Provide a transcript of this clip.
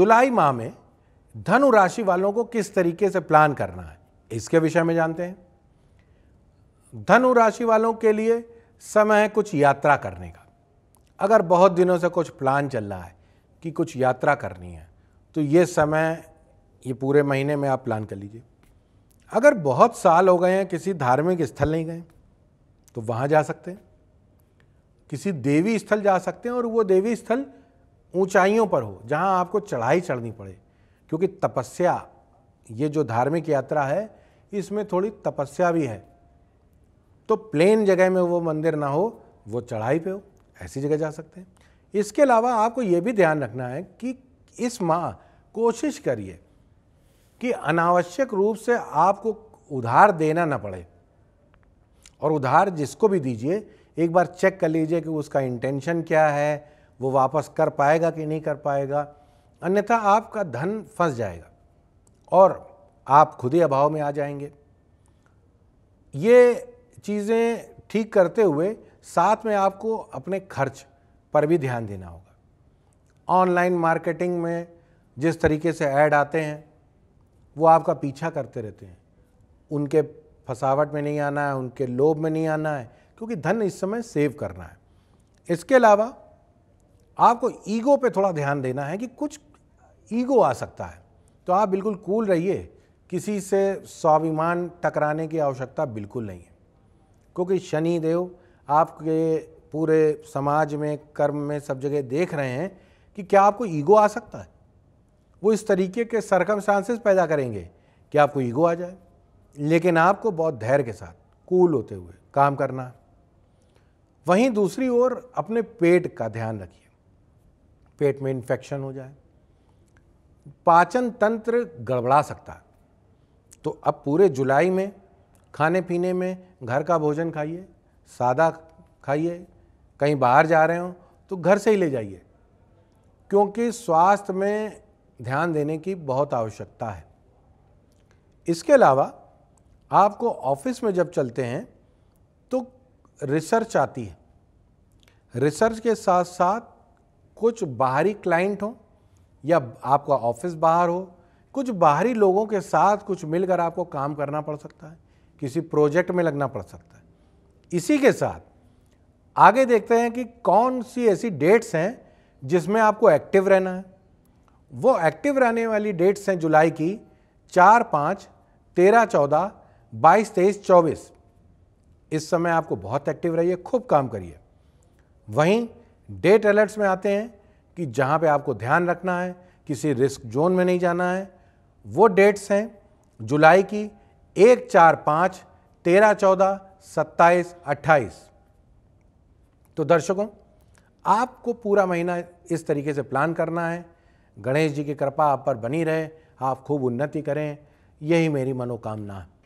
जुलाई माह में धनु राशि वालों को किस तरीके से प्लान करना है इसके विषय में जानते हैं धनु राशि वालों के लिए समय है कुछ यात्रा करने का अगर बहुत दिनों से कुछ प्लान चल रहा है कि कुछ यात्रा करनी है तो ये समय ये पूरे महीने में आप प्लान कर लीजिए अगर बहुत साल हो गए हैं किसी धार्मिक स्थल नहीं गए तो वहाँ जा सकते हैं किसी देवी स्थल जा सकते हैं और वो देवी स्थल ऊंचाइयों पर हो जहाँ आपको चढ़ाई चढ़नी पड़े क्योंकि तपस्या ये जो धार्मिक यात्रा है इसमें थोड़ी तपस्या भी है तो प्लेन जगह में वो मंदिर ना हो वो चढ़ाई पे हो ऐसी जगह जा सकते हैं इसके अलावा आपको ये भी ध्यान रखना है कि इस माह कोशिश करिए कि अनावश्यक रूप से आपको उधार देना ना पड़े और उधार जिसको भी दीजिए एक बार चेक कर लीजिए कि उसका इंटेंशन क्या है वो वापस कर पाएगा कि नहीं कर पाएगा अन्यथा आपका धन फंस जाएगा और आप खुद ही अभाव में आ जाएंगे ये चीज़ें ठीक करते हुए साथ में आपको अपने खर्च पर भी ध्यान देना होगा ऑनलाइन मार्केटिंग में जिस तरीके से ऐड आते हैं वो आपका पीछा करते रहते हैं उनके फसावट में नहीं आना है उनके लोभ में नहीं आना है क्योंकि धन इस समय सेव करना है इसके अलावा आपको ईगो पे थोड़ा ध्यान देना है कि कुछ ईगो आ सकता है तो आप बिल्कुल कूल रहिए किसी से स्वाभिमान टकराने की आवश्यकता बिल्कुल नहीं है क्योंकि शनि देव आपके पूरे समाज में कर्म में सब जगह देख रहे हैं कि क्या आपको ईगो आ सकता है वो इस तरीके के सरकम पैदा करेंगे कि आपको ईगो आ जाए लेकिन आपको बहुत धैर्य के साथ कूल होते हुए काम करना वहीं दूसरी ओर अपने पेट का ध्यान रखिए पेट में इन्फेक्शन हो जाए पाचन तंत्र गड़बड़ा सकता है तो अब पूरे जुलाई में खाने पीने में घर का भोजन खाइए सादा खाइए कहीं बाहर जा रहे हो तो घर से ही ले जाइए क्योंकि स्वास्थ्य में ध्यान देने की बहुत आवश्यकता है इसके अलावा आपको ऑफिस में जब चलते हैं तो रिसर्च आती है रिसर्च के साथ साथ कुछ बाहरी क्लाइंट हों या आपका ऑफिस बाहर हो कुछ बाहरी लोगों के साथ कुछ मिलकर आपको काम करना पड़ सकता है किसी प्रोजेक्ट में लगना पड़ सकता है इसी के साथ आगे देखते हैं कि कौन सी ऐसी डेट्स हैं जिसमें आपको एक्टिव रहना है वो एक्टिव रहने वाली डेट्स हैं जुलाई की चार पाँच तेरह चौदह बाईस तेईस चौबीस इस समय आपको बहुत एक्टिव रहिए खूब काम करिए वहीं डेट अलर्ट्स में आते हैं कि जहाँ पे आपको ध्यान रखना है किसी रिस्क जोन में नहीं जाना है वो डेट्स हैं जुलाई की एक चार पाँच तेरह चौदह सत्ताईस अट्ठाईस तो दर्शकों आपको पूरा महीना इस तरीके से प्लान करना है गणेश जी की कृपा आप पर बनी रहे आप खूब उन्नति करें यही मेरी मनोकामना है